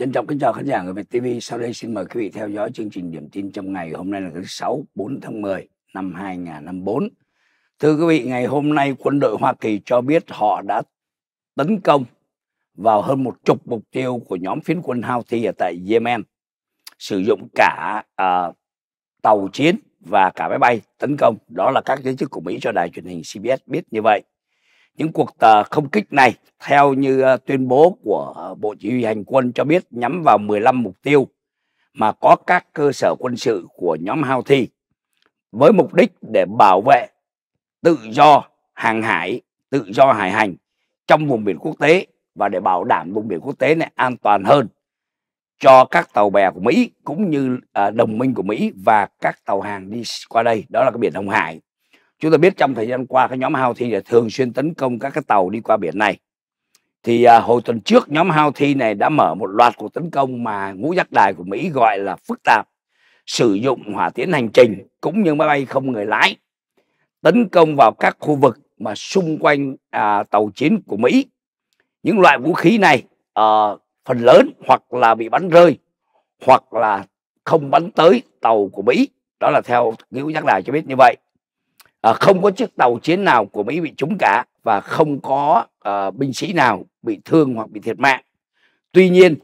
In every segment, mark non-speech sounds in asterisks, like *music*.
Trân trọng kính chào khán giả người Việt TV. Sau đây xin mời quý vị theo dõi chương trình điểm tin trong ngày. Hôm nay là thứ Sáu, 4 tháng 10 năm 2054. Thưa quý vị, ngày hôm nay quân đội Hoa Kỳ cho biết họ đã tấn công vào hơn một chục mục tiêu của nhóm phiến quân Houthi ở tại Yemen, sử dụng cả uh, tàu chiến và cả máy bay tấn công. Đó là các giới chức của Mỹ cho đài truyền hình CBS biết như vậy. Những cuộc tờ không kích này, theo như ờ, tuyên bố của ờ, Bộ Chỉ huy Hành quân cho biết nhắm vào 15 mục tiêu mà có các cơ sở quân sự của nhóm Houthi với mục đích để bảo vệ tự do hàng hải, tự do hải hành trong vùng biển quốc tế và để bảo đảm vùng biển quốc tế này an toàn hơn cho các tàu bè của Mỹ cũng như ờ, đồng minh của Mỹ và các tàu hàng đi qua đây đó là cái biển Hồng Hải chúng ta biết trong thời gian qua cái nhóm Houthi thường xuyên tấn công các cái tàu đi qua biển này thì à, hồi tuần trước nhóm Houthi này đã mở một loạt cuộc tấn công mà ngũ giác đài của Mỹ gọi là phức tạp sử dụng hỏa tiễn hành trình cũng như máy bay không người lái tấn công vào các khu vực mà xung quanh à, tàu chiến của Mỹ những loại vũ khí này à, phần lớn hoặc là bị bắn rơi hoặc là không bắn tới tàu của Mỹ đó là theo ngũ giác đài cho biết như vậy à, không có chiếc tàu chiến nào của Mỹ bị trúng cả và không có à, binh sĩ nào bị thương hoặc bị thiệt mạng. Tuy nhiên,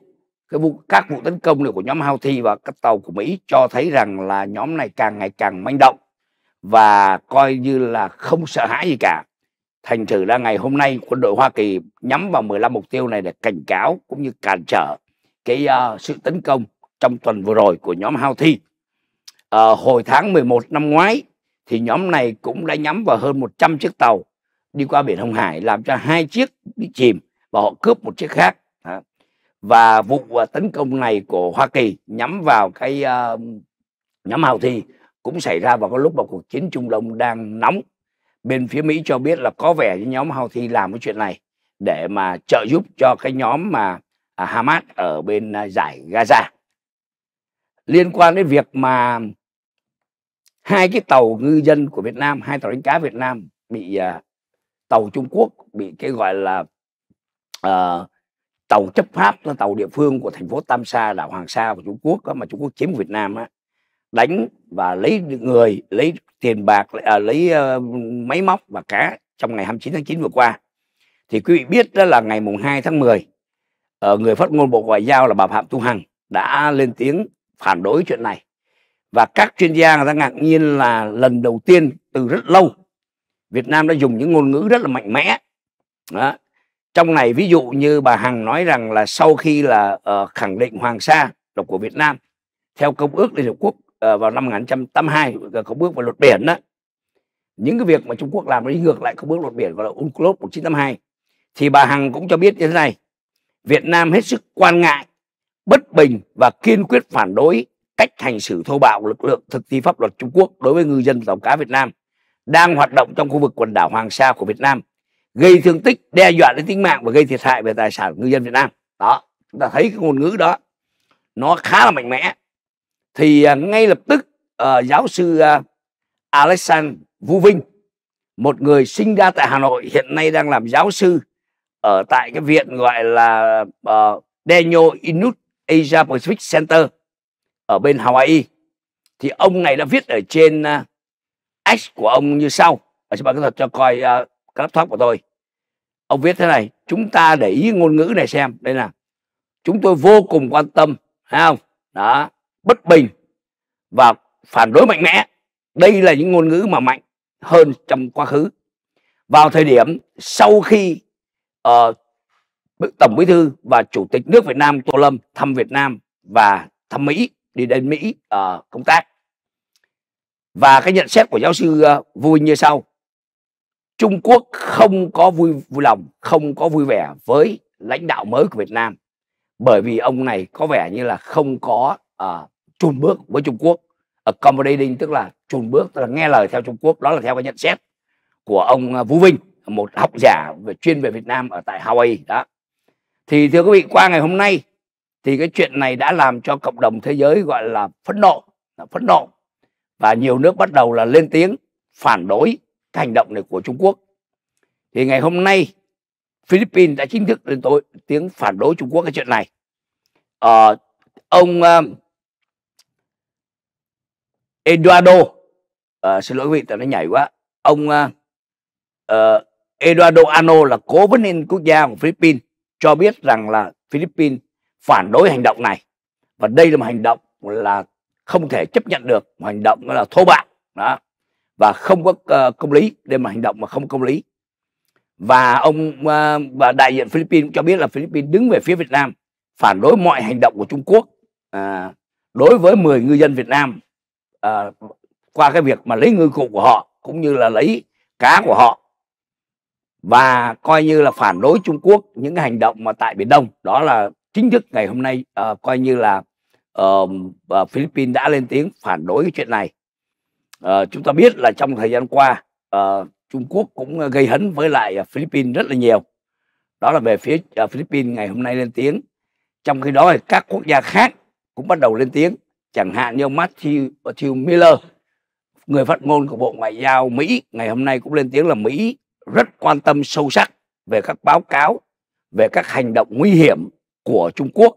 cái vụ, các vụ tấn công này của nhóm Houthi và các tàu của Mỹ cho thấy rằng là nhóm này càng ngày càng manh động và coi như là không sợ hãi gì cả. Thành thử ra ngày hôm nay quân đội Hoa Kỳ nhắm vào 15 mục tiêu này để cảnh cáo cũng như cản trở cái uh, sự tấn công trong tuần vừa rồi của nhóm Houthi. Uh, hồi tháng 11 năm ngoái thì nhóm này cũng đã nhắm vào hơn 100 chiếc tàu đi qua biển Hồng Hải làm cho hai chiếc bị chìm và họ cướp một chiếc khác và vụ à, tấn công này của Hoa Kỳ nhắm vào cái uh, nhóm Hào Thi cũng xảy ra vào cái lúc mà cuộc chiến Trung Đông đang nóng bên phía Mỹ cho biết là có vẻ như nhóm Hào Thi làm cái chuyện này để mà trợ giúp cho cái nhóm mà à, Hamas ở bên giải Gaza liên quan đến việc mà hai cái tàu ngư dân của Việt Nam hai tàu đánh cá Việt Nam bị uh, tàu Trung Quốc bị cái gọi là uh, tàu chấp pháp là tàu địa phương của thành phố Tam Sa đảo Hoàng Sa của Trung Quốc đó, mà Trung Quốc chiếm Việt Nam á đánh và lấy người lấy tiền bạc à, lấy uh, máy móc và cá trong ngày 29 tháng 9 vừa qua thì quý vị biết đó là ngày mùng 2 tháng 10 uh, ờ, người phát ngôn bộ ngoại giao là bà Phạm Thu Hằng đã lên tiếng phản đối chuyện này và các chuyên gia người ta ngạc nhiên là lần đầu tiên từ rất lâu Việt Nam đã dùng những ngôn ngữ rất là mạnh mẽ đó. trong này ví dụ như bà Hằng nói rằng là sau khi là uh, khẳng định Hoàng Sa là của Việt Nam theo công ước Liên Hợp Quốc uh, vào năm 1982 ờ, công ước về luật biển đó những cái việc mà Trung Quốc làm đi ngược lại công ước luật biển gọi là UNCLOS 1952 thì bà Hằng cũng cho biết như thế này Việt Nam hết sức quan ngại bất bình và kiên quyết phản đối cách hành xử thô bạo của lực lượng thực thi pháp luật Trung Quốc đối với ngư dân tàu cá Việt Nam đang hoạt động trong khu vực quần đảo Hoàng Sa của Việt Nam gây thương tích, đe dọa đến tính mạng và gây thiệt hại về tài sản của ngư dân Việt Nam. Đó, chúng ta thấy cái ngôn ngữ đó nó khá là mạnh mẽ. Thì uh, ngay lập tức uh, giáo sư uh, Alexander Vu Vinh, một người sinh ra tại Hà Nội hiện nay đang làm giáo sư ở tại cái viện gọi là uh, Daniel Inut Asia Pacific Center ở bên Hawaii thì ông này đã viết ở trên à, X của ông như sau ở trên bản kỹ thật cho coi uh, laptop của tôi ông viết thế này chúng ta để ý ngôn ngữ này xem đây là chúng tôi vô cùng quan tâm thấy không đó bất bình và phản đối mạnh mẽ đây là những ngôn ngữ mà mạnh hơn trong quá khứ vào thời điểm sau khi uh, tổng bí thư và chủ tịch nước Việt Nam Tô Lâm thăm Việt Nam và thăm Mỹ đi đến Mỹ uh, công tác. Và cái nhận xét của giáo sư uh, vui như sau. Trung Quốc không có vui vui lòng, không có vui vẻ với lãnh đạo mới của Việt Nam bởi vì ông này có vẻ như là không có uh, chùn bước với Trung Quốc. Accommodating tức là chùn bước, tức là nghe lời theo Trung Quốc. Đó là theo cái nhận xét của ông Vũ Vinh, một học giả về chuyên về Việt Nam ở tại Hawaii đó. Thì thưa quý vị, qua ngày hôm nay thì cái chuyện này đã làm cho cộng đồng thế giới gọi là phẫn nộ là phẫn nộ và nhiều nước bắt đầu là lên tiếng phản đối cái hành động này của Trung Quốc thì ngày hôm nay Philippines đã chính thức lên tối tiếng phản đối Trung Quốc cái chuyện này à, ông um, Eduardo uh, xin lỗi quý vị tại nó nhảy quá ông uh, uh, Eduardo Ano là cố vấn an quốc gia của Philippines cho biết rằng là Philippines phản đối hành động này và đây là một hành động là không thể chấp nhận được một hành động là thô bạo đó và không có uh, công lý đây là hành động mà không công lý và ông uh, và đại diện Philippines cho biết là Philippines đứng về phía Việt Nam phản đối mọi hành động của Trung Quốc à, đối với 10 ngư dân Việt Nam à, qua cái việc mà lấy ngư cụ của họ cũng như là lấy cá của họ và coi như là phản đối Trung Quốc những cái hành động mà tại Biển Đông đó là chính thức ngày hôm nay uh, coi như là uh, Philippines đã lên tiếng phản đối cái chuyện này. Uh, chúng ta biết là trong thời gian qua uh, Trung Quốc cũng gây hấn với lại Philippines rất là nhiều. Đó là về phía uh, Philippines ngày hôm nay lên tiếng. Trong khi đó thì các quốc gia khác cũng bắt đầu lên tiếng. Chẳng hạn như Matthew, Matthew Miller, người phát ngôn của Bộ Ngoại giao Mỹ ngày hôm nay cũng lên tiếng là Mỹ rất quan tâm sâu sắc về các báo cáo về các hành động nguy hiểm của Trung Quốc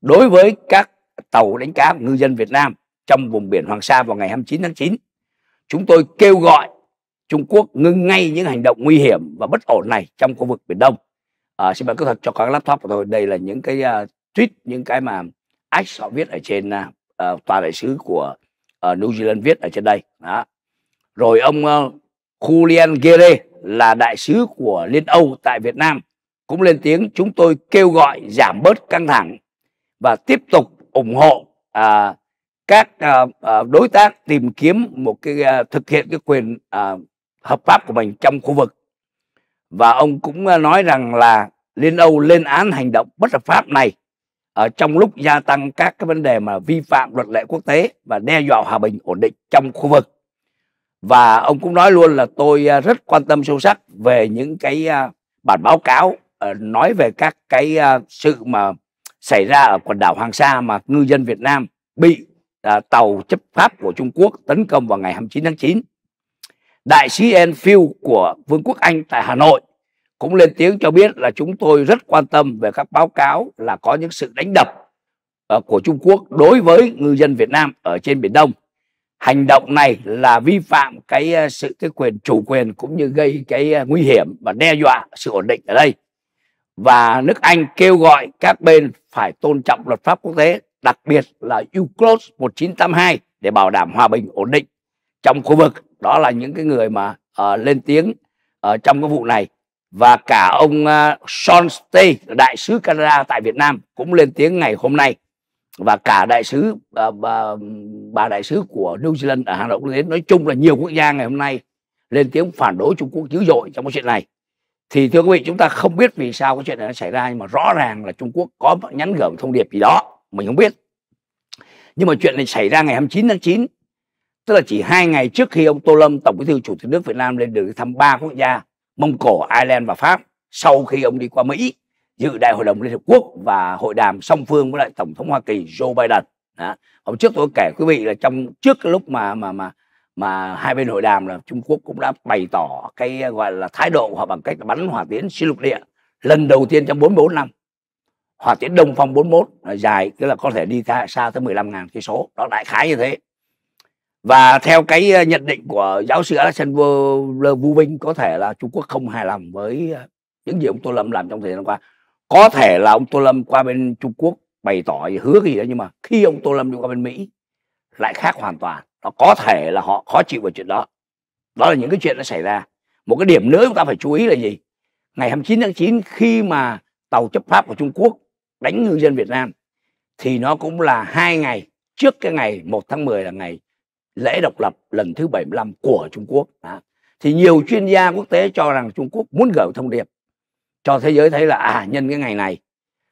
đối với các tàu đánh cá ngư dân Việt Nam trong vùng biển Hoàng Sa vào ngày 29 tháng 9. Chúng tôi kêu gọi Trung Quốc ngưng ngay những hành động nguy hiểm và bất ổn này trong khu vực Biển Đông. À, xin mời các thật cho các laptop của tôi. Đây là những cái uh, tweet, những cái mà Ash họ viết ở trên uh, tòa đại sứ của uh, New Zealand viết ở trên đây. Đó. Rồi ông uh, Julian Gere là đại sứ của Liên Âu tại Việt Nam cũng lên tiếng chúng tôi kêu gọi giảm bớt căng thẳng và tiếp tục ủng hộ à, các à, à, đối tác tìm kiếm một cái à, thực hiện cái quyền à, hợp pháp của mình trong khu vực và ông cũng à, nói rằng là Liên Âu lên án hành động bất hợp pháp này ở trong lúc gia tăng các cái vấn đề mà vi phạm luật lệ quốc tế và đe dọa hòa bình ổn định trong khu vực và ông cũng nói luôn là tôi à, rất quan tâm sâu sắc về những cái bản báo cáo Ờ, nói về các cái uh, sự mà xảy ra ở quần đảo Hoàng Sa mà ngư dân Việt Nam bị uh, tàu chấp pháp của Trung Quốc tấn công vào ngày 29 tháng 9. Đại sứ Enfield của Vương quốc Anh tại Hà Nội cũng lên tiếng cho biết là chúng tôi rất quan tâm về các báo cáo là có những sự đánh đập uh, của Trung Quốc đối với ngư dân Việt Nam ở trên Biển Đông. Hành động này là vi phạm cái uh, sự cái quyền chủ quyền cũng như gây cái uh, nguy hiểm và đe dọa sự ổn định ở đây và nước Anh kêu gọi các bên phải tôn trọng luật pháp quốc tế, đặc biệt là UCLOS 1982 để bảo đảm hòa bình ổn định trong khu vực. Đó là những cái người mà uh, lên tiếng uh, trong cái vụ này và cả ông uh, Sean Stay, đại sứ Canada tại Việt Nam cũng lên tiếng ngày hôm nay và cả đại sứ uh, bà, bà đại sứ của New Zealand ở Hà Nội cũng đến nói chung là nhiều quốc gia ngày hôm nay lên tiếng phản đối Trung Quốc dữ dội trong cái chuyện này thì thưa quý vị chúng ta không biết vì sao cái chuyện này nó xảy ra nhưng mà rõ ràng là Trung Quốc có nhắn gửi thông điệp gì đó mình không biết nhưng mà chuyện này xảy ra ngày 29 tháng 9 tức là chỉ hai ngày trước khi ông Tô Lâm tổng bí thư chủ tịch nước Việt Nam lên đường thăm ba quốc gia Mông Cổ, Ireland và Pháp sau khi ông đi qua Mỹ dự đại hội đồng Liên Hợp Quốc và hội đàm song phương với lại tổng thống Hoa Kỳ Joe Biden đó. hôm trước tôi kể quý vị là trong trước cái lúc mà mà mà mà hai bên hội đàm là Trung Quốc cũng đã bày tỏ cái gọi là thái độ hoặc bằng cách bắn hỏa tiễn xuyên lục địa lần đầu tiên trong 44 năm hỏa tiễn Đông Phong 41 là dài tức là có thể đi xa, xa tới 15 ngàn cây số đó đại khái như thế và theo cái ờ, nhận định của giáo sư Alexander Vu Vinh có thể là Trung Quốc không hài lòng với ờ, những gì ông Tô Lâm làm trong thời gian qua có thể là ông Tô Lâm qua bên Trung Quốc bày tỏ hứa cái gì đó nhưng mà khi ông Tô Lâm đi qua bên Mỹ lại khác hoàn toàn nó có thể là họ khó chịu về chuyện đó đó là những cái chuyện nó xảy ra một cái điểm nữa chúng ta phải chú ý là gì ngày 29 tháng 9 khi mà tàu chấp pháp của Trung Quốc đánh ngư dân Việt Nam thì nó cũng là hai ngày trước cái ngày 1 tháng 10 là ngày lễ độc lập lần thứ 75 của Trung Quốc đó. thì nhiều chuyên gia quốc tế cho rằng Trung Quốc muốn gửi thông điệp cho thế giới thấy là à nhân cái ngày này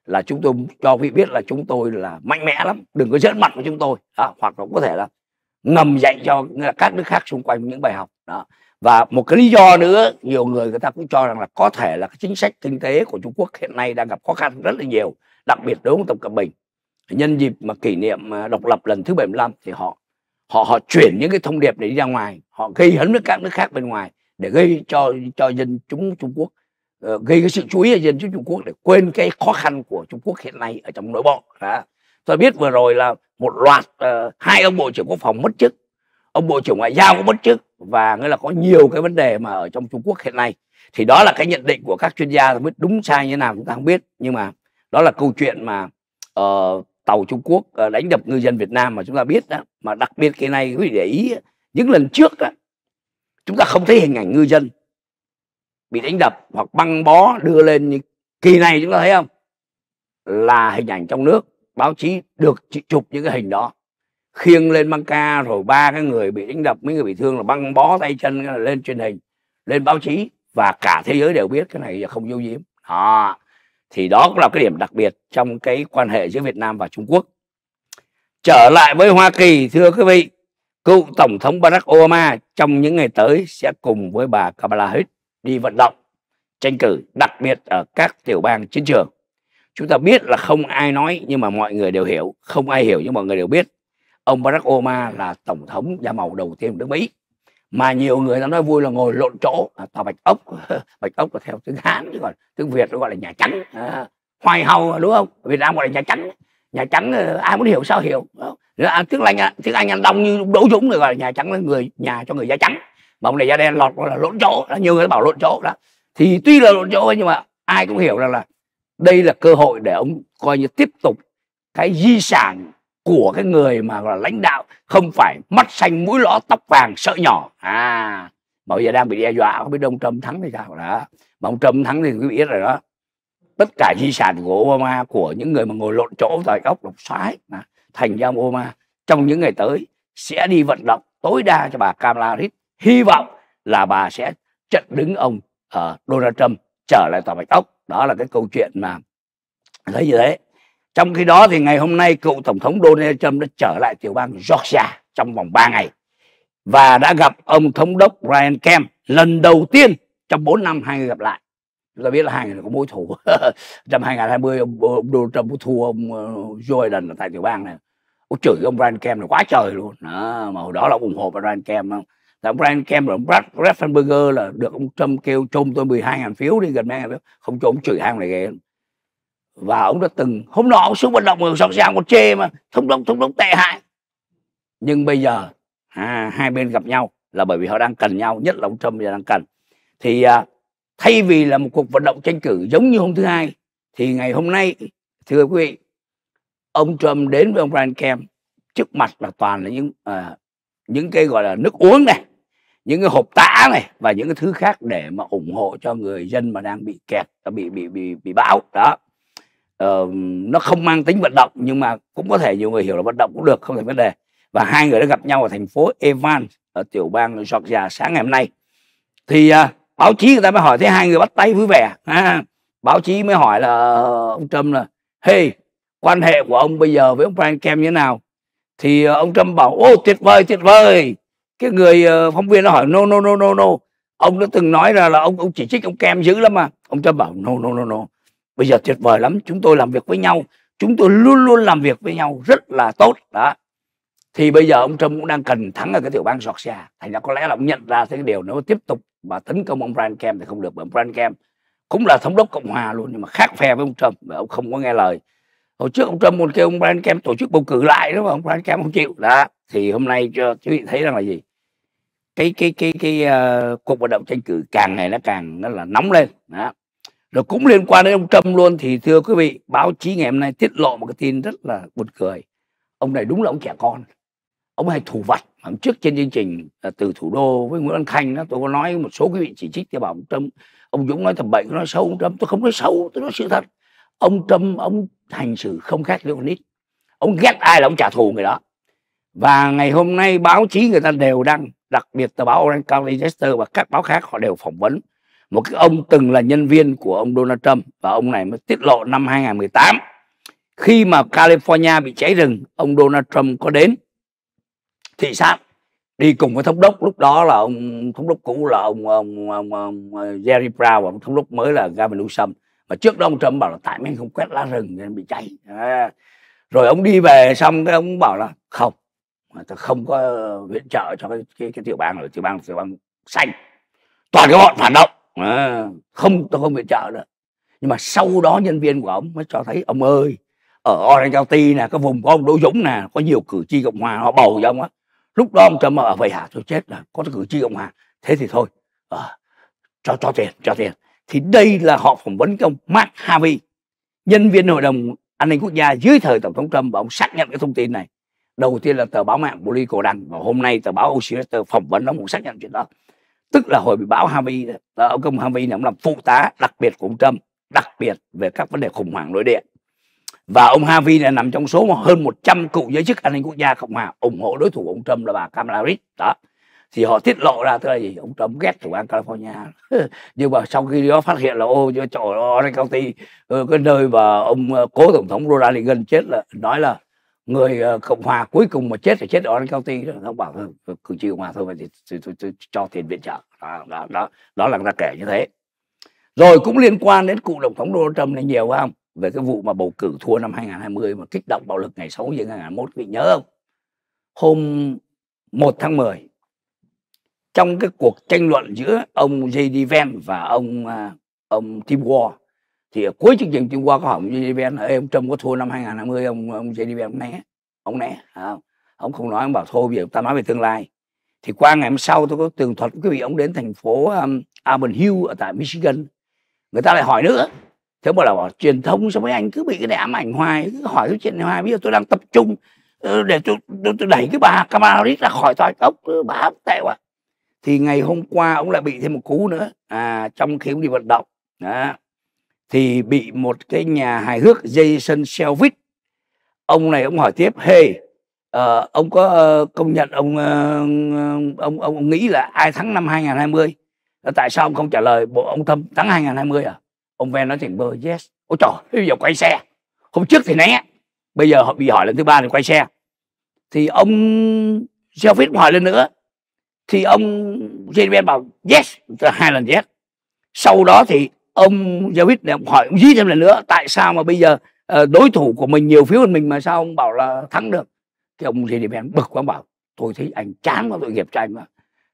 là chúng tôi cho vị biết là chúng tôi là mạnh mẽ lắm đừng có giỡn mặt với chúng tôi đó, hoặc là có thể là ngầm dạy cho các nước khác xung quanh những bài học đó và một cái lý do nữa nhiều người người ta cũng cho rằng là có thể là cái chính sách kinh tế của Trung Quốc hiện nay đang gặp khó khăn rất là nhiều đặc biệt đối với Tập Cận Bình nhân dịp mà kỷ niệm à, độc lập lần thứ 75 thì họ họ họ chuyển những cái thông điệp này đi ra ngoài họ gây hấn với các nước khác bên ngoài để gây cho cho dân chúng Trung Quốc ờ, gây cái sự chú ý ở dân chúng Trung Quốc để quên cái khó khăn của Trung Quốc hiện nay ở trong nội bộ đó tôi biết vừa rồi là một loạt uh, hai ông bộ trưởng quốc phòng mất chức ông bộ trưởng ngoại giao cũng mất chức và nghĩa là có nhiều cái vấn đề mà ở trong trung quốc hiện nay thì đó là cái nhận định của các chuyên gia biết đúng sai như thế nào chúng ta không biết nhưng mà đó là câu chuyện mà uh, tàu trung quốc uh, đánh đập ngư dân việt nam mà chúng ta biết đó mà đặc biệt cái này quý vị để ý những lần trước đó, chúng ta không thấy hình ảnh ngư dân bị đánh đập hoặc băng bó đưa lên kỳ này chúng ta thấy không là hình ảnh trong nước báo chí được chụp những cái hình đó khiêng lên băng ca rồi ba cái người bị đánh đập mấy người bị thương là băng bó tay chân lên truyền hình lên báo chí và cả thế giới đều biết cái này là không vô diếm đó thì đó cũng là cái điểm đặc biệt trong cái quan hệ giữa Việt Nam và Trung Quốc trở lại với Hoa Kỳ thưa quý vị cựu tổng thống Barack Obama trong những ngày tới sẽ cùng với bà Kamala Harris đi vận động tranh cử đặc biệt ở các tiểu bang chiến trường chúng ta biết là không ai nói nhưng mà mọi người đều hiểu không ai hiểu nhưng mọi người đều biết ông Barack Obama là tổng thống da màu đầu tiên của nước Mỹ mà nhiều người ta nói vui là ngồi lộn chỗ à, tòa bạch ốc *laughs* bạch ốc là theo tiếng Hán chứ còn tiếng Việt nó gọi là nhà trắng à, hoài hầu đúng không Việt Nam gọi là nhà trắng nhà trắng ờ, ai muốn hiểu sao hiểu Nếu, à, tiếng Anh à, tiếng Anh anh đông như Đỗ Dũng rồi gọi là nhà trắng là người nhà cho người da trắng mà ông này da đen lọt gọi là lộn chỗ đó, nhiều người bảo lộn chỗ đó thì tuy là lộn chỗ nhưng mà ai cũng hiểu rằng là đây là cơ hội để ông coi như tiếp tục cái di sản của cái người mà gọi là lãnh đạo không phải mắt xanh mũi lõ tóc vàng sợ nhỏ à mà bây giờ đang bị đe dọa không biết ông trump thắng thì sao đó mà ông trump thắng thì quý biết rồi đó tất cả di sản của obama của những người mà ngồi lộn chỗ tại góc lục xoái mà thành ra obama trong những ngày tới sẽ đi vận động tối đa cho bà kamala harris hy vọng là bà sẽ chặn đứng ông uh, donald trump trở lại tòa bạch ốc đó là cái câu chuyện mà thấy như thế trong khi đó thì ngày hôm nay cựu tổng thống Donald Trump đã trở lại tiểu bang Georgia trong vòng 3 ngày và đã gặp ông thống đốc Ryan Kemp lần đầu tiên trong 4 năm hai người gặp lại chúng ta biết là hai người có mối thù trong *laughs* 2020 ông, ông Donald Trump thua ông ờ, Joe Biden ở tại tiểu bang này ông chửi ông Ryan Kemp là quá trời luôn đó, mà hồi đó là ủng hộ Ryan Kemp không là Brian Kemp rồi Brad Raffenberger là được ông Trump kêu chôm tôi 12.000 phiếu đi gần 12.000 phiếu không cho ông chửi hàng này ghê và ông đã từng hôm nọ ông xuống vận động người sọc xe còn chê mà thông đồng thông đồng tệ hại nhưng bây giờ à, hai bên gặp nhau là bởi vì họ đang cần nhau nhất là ông Trump giờ đang cần thì à, thay vì là một cuộc vận động tranh cử giống như hôm thứ hai thì ngày hôm nay thưa quý vị ông Trump đến với ông Brian Kemp trước mặt là toàn là những à, những cái gọi là nước uống này những cái hộp tã này và những cái thứ khác để mà ủng hộ cho người dân mà đang bị kẹt bị bị bị bị bão đó ờ, nó không mang tính vận động nhưng mà cũng có thể nhiều người hiểu là vận động cũng được không thành vấn đề và hai người đã gặp nhau ở thành phố Evan ở tiểu bang Georgia sáng ngày hôm nay thì à, báo chí người ta mới hỏi thế hai người bắt tay vui vẻ à, báo chí mới hỏi là ờ, ông Trump là hey quan hệ của ông bây giờ với ông Frank Kem như thế nào thì ờ, ông Trump bảo ô tuyệt vời tuyệt vời cái người ờ, phóng viên nó hỏi no no no no no ông đã từng nói là là ông ông chỉ trích ông kem dữ lắm mà ông Trump bảo no no no no bây giờ tuyệt vời lắm chúng tôi làm việc với nhau chúng tôi luôn luôn làm việc với nhau rất là tốt đó thì bây giờ ông Trump cũng đang cần thắng ở cái tiểu bang Georgia thành ra có lẽ là ông nhận ra cái điều nếu tiếp tục mà tấn công ông Brian Kemp thì không được bởi ông Brian Kemp cũng là thống đốc cộng hòa luôn nhưng mà khác phe với ông Trump và ông không có nghe lời hồi trước ông Trump muốn kêu ông Brian Kemp tổ chức bầu cử lại đúng không ông Brian Kemp không chịu đó thì hôm nay cho quý vị thấy rằng là gì cái cái cái cái uh, cuộc vận động tranh cử càng ngày nó càng nó là nóng lên đó rồi cũng liên quan đến ông Trump luôn thì thưa quý vị báo chí ngày hôm nay tiết lộ một cái tin rất là buồn cười ông này đúng là ông trẻ con ông hay thủ vặt hôm trước trên chương trình ờ, từ thủ đô với Nguyễn Văn Khanh đó tôi có nói một số quý vị chỉ trích thì bảo ông Trump ông Dũng nói thầm bệnh nói xấu ông Trump tôi không nói xấu tôi nói sự thật ông Trump ông hành xử không khác với con nít ông ghét ai là ông trả thù người đó và ngày hôm nay báo chí người ta đều đăng đặc biệt tờ báo Orange County Register và các báo khác họ đều phỏng vấn một cái ông từng là nhân viên của ông Donald Trump và ông này mới tiết lộ năm 2018 khi mà California bị cháy rừng ông Donald Trump có đến thị sát đi cùng với thống đốc lúc đó là ông thống đốc cũ là ông ông, ông, ông Jerry Brown và ông thống đốc mới là Gavin Newsom mà trước đó ông trump bảo là tại mình không quét lá rừng nên bị cháy à. rồi ông đi về xong cái ông bảo là không mà tôi không có ờ, viện trợ cho cái cái, cái tiểu bang rồi tiểu bang tiểu bang xanh toàn cái bọn phản động à, không tôi không viện trợ nữa nhưng mà sau đó nhân viên của ông mới cho thấy ông ơi ở Orange County nè cái vùng của ông Đỗ Dũng nè có nhiều cử tri cộng hòa họ bầu cho ông á lúc đó ông trầm ở vậy hả tôi chết là có cử tri cộng hòa thế thì thôi à, cho cho tiền cho tiền thì đây là họ phỏng vấn công Mark Harvey nhân viên hội đồng an ninh quốc gia dưới thời tổng thống Trump và ông xác nhận cái thông tin này đầu tiên là tờ báo mạng Politico Đăng và hôm nay tờ báo Oceaner phỏng vấn ông cũng xác nhận chuyện đó tức là hồi bị báo Harvey ông công Harvey này ông làm phụ tá đặc biệt của ông Trump đặc biệt về các vấn đề khủng hoảng nội địa và ông Harvey này nằm trong số hơn 100 cựu giới chức an ninh quốc gia Cộng hòa ủng hộ đối thủ của ông Trump là bà Kamala Harris đó thì họ tiết lộ ra thưa gì ông Trump ghét chủ bang California *laughs* nhưng mà sau khi đó phát hiện là ô cho trời Orange County ừ, cái nơi mà ông ờ, cố tổng thống Ronald Reagan chết là nói là người ờ, cộng hòa cuối cùng mà chết thì chết ở Orange County đó ông bảo cử tri cộng hòa thôi thì tôi, tôi, tôi, cho tiền viện trợ đó, đó đó đó là người ta kể như thế rồi cũng liên quan đến cụ tổng thống Donald Trump này nhiều không về cái vụ mà bầu cử thua năm 2020 mà kích động bạo lực ngày 6 giây 2021 vị nhớ không hôm 1 tháng 10 trong cái cuộc tranh luận giữa ông J.D. Van và ông à, ông Tim War thì ở cuối chương trình Tim War có hỏi ông J.D. Van Ê, ông Trump có thua năm 2020 ông ông J.D. Van né ông né à, ông không nói ông bảo thôi bây giờ ta nói về tương lai thì qua ngày hôm sau tôi có tường thuật quý vị ông đến thành phố um, Auburn Hill ở tại Michigan người ta lại hỏi nữa thế mà là bảo truyền thông sao mấy anh cứ bị cái đẻ ám ảnh hoài cứ hỏi cái chuyện này hoài bây giờ tôi đang tập trung ờ, để tôi, tôi, tôi đẩy cái bà Kamala Harris ra khỏi tòa cốc bà tệ quá thì ngày hôm qua ông lại bị thêm một cú nữa à, trong khi ông đi vận động đó. thì bị một cái nhà hài hước Jason Selvick ông này ông hỏi tiếp hey uh, ông có uh, công nhận ông, uh, ông ông ông nghĩ là ai thắng năm 2020 tại sao ông không trả lời bộ ông thâm thắng 2020 à ông ven nói thành bơ yes ôi trời bây giờ quay xe hôm trước thì né bây giờ họ bị hỏi lần thứ ba thì quay xe thì ông Selfish hỏi lên nữa thì ông JBL bảo yes hai lần yes sau đó thì ông Javid này ông hỏi ông dí thêm lần nữa tại sao mà bây giờ ờ, đối thủ của mình nhiều phiếu hơn mình mà sao ông bảo là thắng được thì ông JBL bực quá bảo tôi thấy anh chán quá tội nghiệp cho anh quá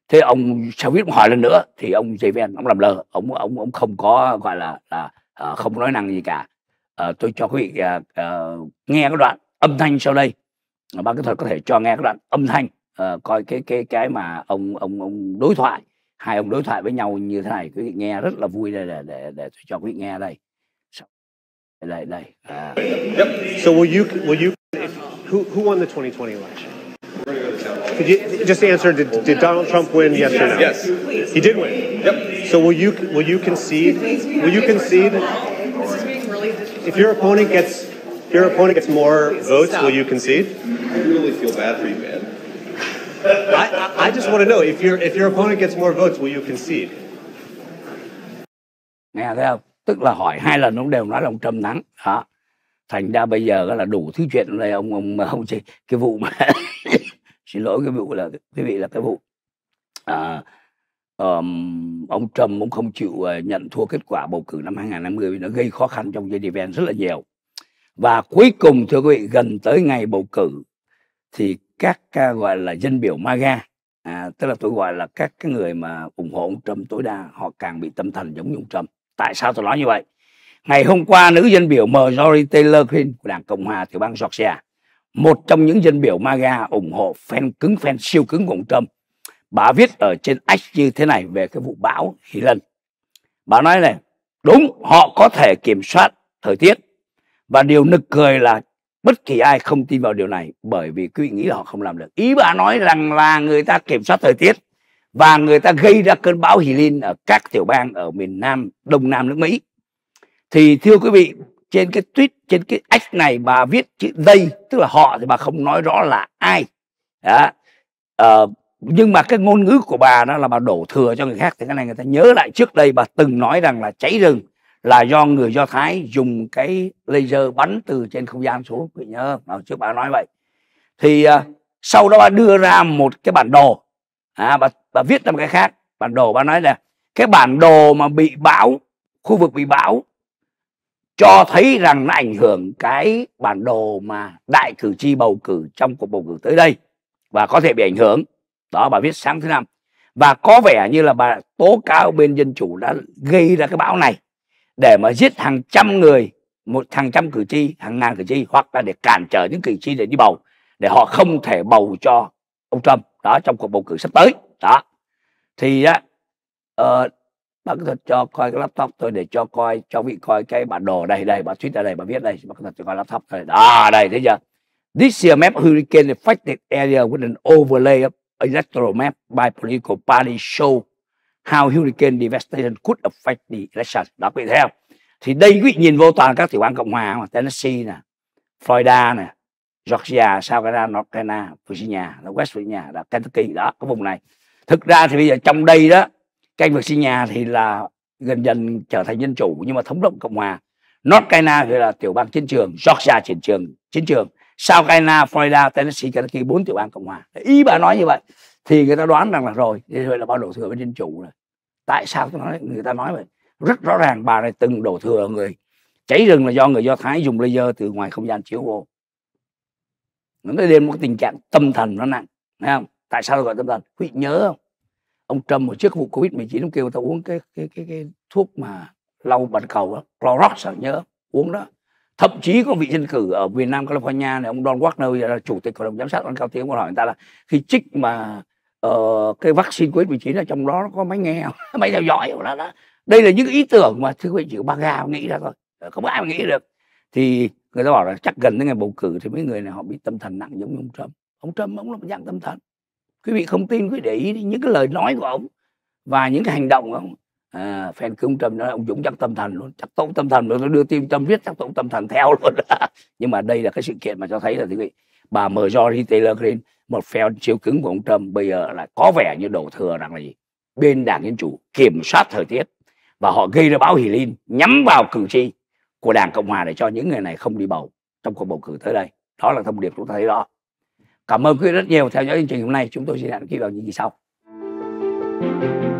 thế ông Javid hỏi lần nữa thì ông JBL ông làm lờ ông ông ông không có gọi là là ờ, không nói năng gì cả uh, tôi cho quý vị uh, uh, nghe cái đoạn âm thanh sau đây ban kỹ thuật có thể cho nghe cái đoạn âm thanh Ờ, coi cái cái cái mà ông ông ông đối thoại hai ông đối thoại với nhau như thế này quý vị nghe rất là vui đây để để để tôi cho quý vị nghe đây so, đây đây à. yep. so will you will you who who won the 2020 election Could you just answer? Did, did Donald Trump win? Yes or no? Yes, he did win. Yep. So will you will you concede? Will you concede? If your opponent gets your opponent gets more votes, will you concede? I really feel bad for you, man. I, I just want to know if your if your opponent gets more votes, will you concede? Nghe thấy không? Tức là hỏi hai lần ông đều nói là ông Trump thắng. Đó. Thành ra bây giờ là đủ thứ chuyện này ông ông ông chỉ cái vụ mà *laughs* xin lỗi cái vụ là quý vị là cái vụ à, um, ông Trump cũng không chịu ờ, nhận thua kết quả bầu cử năm 2050 vì nó gây khó khăn trong dây event rất là nhiều. Và cuối cùng thưa quý vị gần tới ngày bầu cử thì các à, gọi là dân biểu MAGA à, tức là tôi gọi là các cái người mà ủng hộ ông Trump tối đa họ càng bị tâm thần giống như ông Trump tại sao tôi nói như vậy ngày hôm qua nữ dân biểu Marjorie Taylor Greene của đảng Cộng hòa tiểu bang Georgia một trong những dân biểu MAGA ủng hộ fan cứng fan siêu cứng của ông Trump bà viết ở trên X như thế này về cái vụ bão Helen bà nói này đúng họ có thể kiểm soát thời tiết và điều nực cười là bất kỳ ai không tin vào điều này bởi vì quý vị nghĩ là họ không làm được ý bà nói rằng là người ta kiểm soát thời tiết và người ta gây ra cơn bão hì ở các tiểu bang ở miền nam đông nam nước mỹ thì thưa quý vị trên cái tweet trên cái ách này bà viết chữ đây tức là họ thì bà không nói rõ là ai đó. Ờ, nhưng mà cái ngôn ngữ của bà đó là bà đổ thừa cho người khác thì cái này người ta nhớ lại trước đây bà từng nói rằng là cháy rừng là do người do thái dùng cái laser bắn từ trên không gian xuống quý nhớ trước bà nói vậy thì uh, sau đó bà đưa ra một cái bản đồ à, bà, bà viết ra một cái khác bản đồ bà nói là cái bản đồ mà bị bão khu vực bị bão cho thấy rằng nó ảnh hưởng cái bản đồ mà đại cử tri bầu cử trong cuộc bầu cử tới đây và có thể bị ảnh hưởng đó bà viết sáng thứ năm và có vẻ như là bà tố cáo bên dân chủ đã gây ra cái bão này để mà giết hàng trăm người một hàng trăm cử tri hàng ngàn cử tri hoặc là để cản trở những cử tri để đi bầu để họ không thể bầu cho ông Trump đó trong cuộc bầu cử sắp tới đó thì á uh, bác thật cho coi cái laptop tôi để cho coi cho vị coi cái bản đồ đây đây bà tweet ở đây bà viết đây bác thật cho coi laptop tôi đó đây thế giờ this year map hurricane affected area with an overlay of electoral map by political party show how hurricane devastation could affect the election đó quý vị thấy không thì đây quý vị nhìn vô toàn các tiểu bang cộng hòa mà Tennessee nè Florida nè Georgia South Carolina North Carolina Virginia West Virginia là Kentucky đó cái vùng này thực ra thì bây giờ trong đây đó cái Virginia thì là gần dần trở thành dân chủ nhưng mà thống đốc cộng hòa North Carolina thì là tiểu bang chiến trường Georgia chiến trường chiến trường South Carolina Florida Tennessee Kentucky bốn tiểu bang cộng hòa ý bà nói như vậy thì người ta đoán rằng là rồi thì vậy là bao đổ thừa với dân chủ rồi tại sao tôi nói người ta nói vậy rất rõ ràng bà này từng đổ thừa người cháy rừng là do người do thái dùng laser từ ngoài không gian chiếu vô nó cái đêm một tình trạng tâm thần nó nặng thấy không tại sao tôi gọi tâm thần quý nhớ không ông trump một trước vụ covid 19 ông kêu tao uống cái cái cái cái thuốc mà lau bẩn cầu đó, clorox nhớ uống đó thậm chí có vị dân cử ở miền Nam California này ông Don Wagner giờ là chủ tịch hội đồng giám sát ông cao tiếng còn hỏi người ta là khi trích mà Ờ, cái vaccine covid 19 ở trong đó nó có máy nghe *laughs* máy theo dõi không đó, đó đây là những ý tưởng mà thưa quý vị chỉ có Baga nghĩ ra thôi ờ, không ai mà nghĩ được thì người ta bảo là chắc gần đến ngày bầu cử thì mấy người này họ bị tâm thần nặng giống như ông Trump ông Trump ông là một dạng tâm thần quý vị không tin quý vị để ý đi, những cái lời nói của ông và những cái hành động của ông à, fan của ông Trump nói ông Dũng chắc tâm thần luôn chắc tôi tâm thần rồi tôi đưa tim tâm viết chắc tôi tâm thần theo luôn *laughs* nhưng mà đây là cái sự kiện mà cho thấy là quý vị bà Marjorie Taylor Greene một phe chiếu cứng của ông Trump bây giờ là có vẻ như đổ thừa rằng là gì bên đảng dân chủ kiểm soát thời tiết và họ gây ra bão hỷ linh nhắm vào cử tri của đảng cộng hòa để cho những người này không đi bầu trong cuộc bầu cử tới đây đó là thông điệp chúng ta thấy rõ cảm ơn quý vị rất nhiều theo dõi chương trình hôm nay chúng tôi xin hẹn quý vị vào những kỳ sau thank you